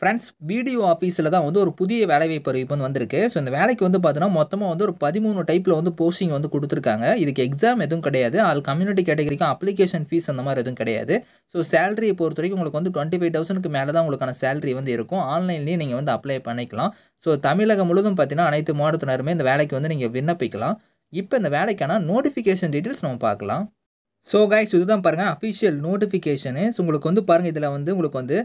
friends BDO ஆஃபீஸில் தான் வந்து ஒரு புதிய வேலைவாய்ப்பு அறிவிப்பு வந்து வந்திருக்கு ஸோ இந்த வேலைக்கு வந்து பார்த்தீங்கன்னா மொத்தமாக வந்து ஒரு பதிமூணு டைப்பில் வந்து போஸ்டிங் வந்து கொடுத்துருக்காங்க இதுக்கு எக்ஸாம் எதுவும் கிடையாது அது கம்யூனிட்டி கேட்டகரிக்கும் அப்ளிகேஷன் ஃபீஸ் அந்த மாதிரி எதுவும் கிடையாது ஸோ சேலரியை பொறுத்த வரைக்கும் உங்களுக்கு வந்து டுவெண்ட்டி ஃபைவ் தௌசண்ட்க்கு மேலே தான் உங்களுக்கான சேலரி வந்து இருக்கும் ஆன்லைன்லேயே நீங்கள் வந்து அப்ளை பண்ணிக்கலாம் ஸோ தமிழகம் முழுதும் பார்த்தீங்கன்னா அனைத்து மாவட்டத்தினருமே இந்த வேலைக்கு வந்து நீங்கள் விண்ணப்பிக்கலாம் இப்போ இந்த வேலைக்கான நோட்டிஃபிகேஷன் டீட்டெயில்ஸ் நம்ம பார்க்கலாம் ஸோ கைஸ் இதுதான் பாருங்கள் அஃபிஷியல் நோட்டிஃபிகேஷனு ஸோ உங்களுக்கு வந்து பாருங்கள் இதில் வந்து உங்களுக்கு வந்து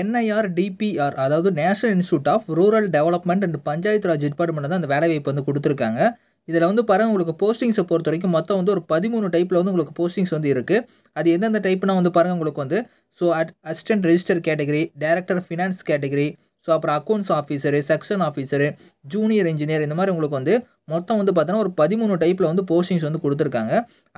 என்ஐஆர் டிபிஆர் அதாவது national institute of rural development and panchayat raj department தான் அந்த வேலைவாய்ப்பு வந்து கொடுத்துருக்காங்க இதில் வந்து பாருங்கள் உங்களுக்கு போஸ்டிங்ஸை பொறுத்த வரைக்கும் மொத்தம் வந்து ஒரு பதிமூணு டைப்பில் வந்து உங்களுக்கு போஸ்டிங்ஸ் வந்து இருக்குது அது எந்தெந்த டைப்னா வந்து பாருங்கள் உங்களுக்கு வந்து so at assistant register category director finance category so அப்புறம் accounts officer section officer junior engineer இந்த மாதிரி உங்களுக்கு வந்து மொத்தம் வந்து பார்த்தீங்கன்னா ஒரு பதிமூணு டைப்பில் வந்து போஸ்டிங்ஸ் வந்து கொடுத்துருக்காங்க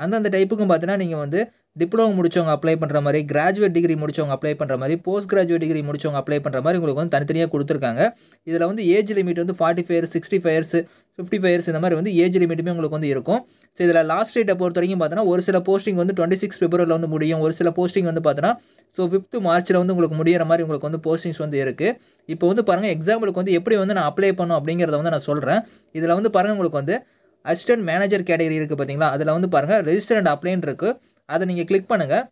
அந்தந்த டைப்புக்கும் பார்த்தீங்கன்னா நீங்கள் வந்து டிப்ளமோ முடிச்சவங்க அப்ளை பண்ணுற மாதிரி கிராஜுவேட் டிகிரி முடிச்சவங்க அப்ளை பண்ணுற மாதிரி போஸ்ட் கிராஜுவேட் டிகிரி முடித்தவங்க அப்ளை பண்ணுற மாதிரி உங்களுக்கு வந்து தனித்தனியாக கொடுத்துருக்காங்க இதில் வந்து ஏஜ் லிமிட் வந்து forty five sixty five years fifty five years இந்த மாதிரி வந்து ஏஜ் லிமிட்டுமே உங்களுக்கு வந்து இருக்கும் ஸோ இதில் லாஸ்ட் டேட்டை பொறுத்த வரைக்கும் பார்த்தீங்கன்னா ஒரு சில போஸ்டிங் வந்து டுவெண்ட்டி சிக்ஸ் பிப்ரவரியில் வந்து முடியும் ஒரு சில போஸ்டிங் வந்து பார்த்தீங்கன்னா ஸோ ஃபிஃப்த்து மார்ச்சில் வந்து உங்களுக்கு முடிகிற மாதிரி உங்களுக்கு வந்து போஸ்டிங்ஸ் வந்து இருக்குது இப்போ வந்து பாருங்கள் எக்ஸாம்பிளுக்கு வந்து எப்படி வந்து நான் அப்ளை பண்ணும் அப்படிங்கிறத வந்து நான் சொல்கிறேன் இதில் வந்து பாருங்கள் உங்களுக்கு வந்து அசிஸ்டன்ட் மேனேஜர் கேட்டகரி இருக்குது பார்த்தீங்களா அதில் வந்து பாருங்கள் ரெஜிஸ்டர் அண்ட் அப்ளைன்ட் இருக்குது அதை நீங்கள் கிளிக் பண்ணுங்கள்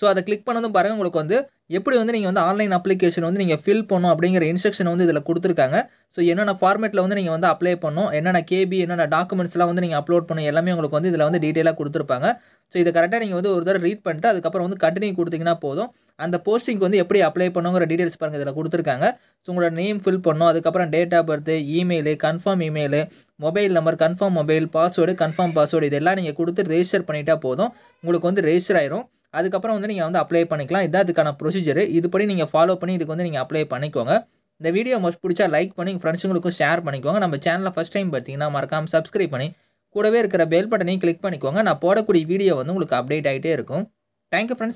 ஸோ அதை கிளிக் பண்ணதும் பாருங்க உங்களுக்கு வந்து எப்படி வந்து நீங்கள் வந்து ஆன்லைன் அப்ளிகேஷன் வந்து நீங்கள் ஃபில் பண்ணும் அப்படிங்கிற இன்ஸ்ட்ரக்ஷன் வந்து இதில் கொடுத்துருக்காங்க ஸோ என்னென்ன ஃபார்மேட்டில் வந்து நீங்கள் வந்து அப்ளை பண்ணும் என்னென்ன கேபி என்னென்ன டாக்குமெண்ட்ஸ்லாம் வந்து நீங்கள் அப்லோட் பண்ணணும் எல்லாமே உங்களுக்கு வந்து இதில் வந்து டீட்டெயிலாக கொடுத்துருப்பாங்க ஸோ இதை கரெக்டாக நீங்கள் வந்து ஒரு தடவை ரீட் பண்ணிட்டு அதுக்கப்புறம் வந்து கண்டினியூ கொடுத்தீங்கன்னா போதும் அந்த போஸ்டிங்க்கு வந்து எப்படி அப்ளை பண்ணுங்கிற டீட்டெயில்ஸ் பாருங்கள் இதில் கொடுத்துருக்காங்க ஸோ உங்களோட நேம் ஃபில் பண்ணணும் அதுக்கப்புறம் date of birth email confirm email mobile number confirm mobile password confirm password இதெல்லாம் நீங்கள் கொடுத்து ரெஜிஸ்டர் பண்ணிட்டால் போதும் உங்களுக்கு வந்து ரெஜிஸ்டர் ஆயிரும் அதுக்கப்புறம் வந்து நீங்கள் வந்து அப்ளை பண்ணிக்கலாம் இதான் அதுக்கான ப்ரொசீஜர் இதுபடி நீங்கள் ஃபாலோ பண்ணி இதுக்கு வந்து நீங்கள் அப்ளை பண்ணிக்கோங்க இந்த வீடியோ மோஸ்ட் பிடிச்சா லைக் பண்ணி ஃப்ரெண்ட்ஸுங்களுக்கும் ஷேர் பண்ணிக்கோங்க நம்ம சேனலில் ஃபஸ்ட் டைம் பார்த்தீங்கன்னா மறக்காமல் சப்ஸ்கிரைப் பண்ணி கூடவே இருக்கிற பெல் பட்டனையும் கிளிக் பண்ணிக்கோங்க நான் போடக்கூடிய வீடியோ வந்து உங்களுக்கு அப்டேட் ஆகிட்டே இருக்கும் தேங்க்யூ ஃப்ரெண்ட்ஸ்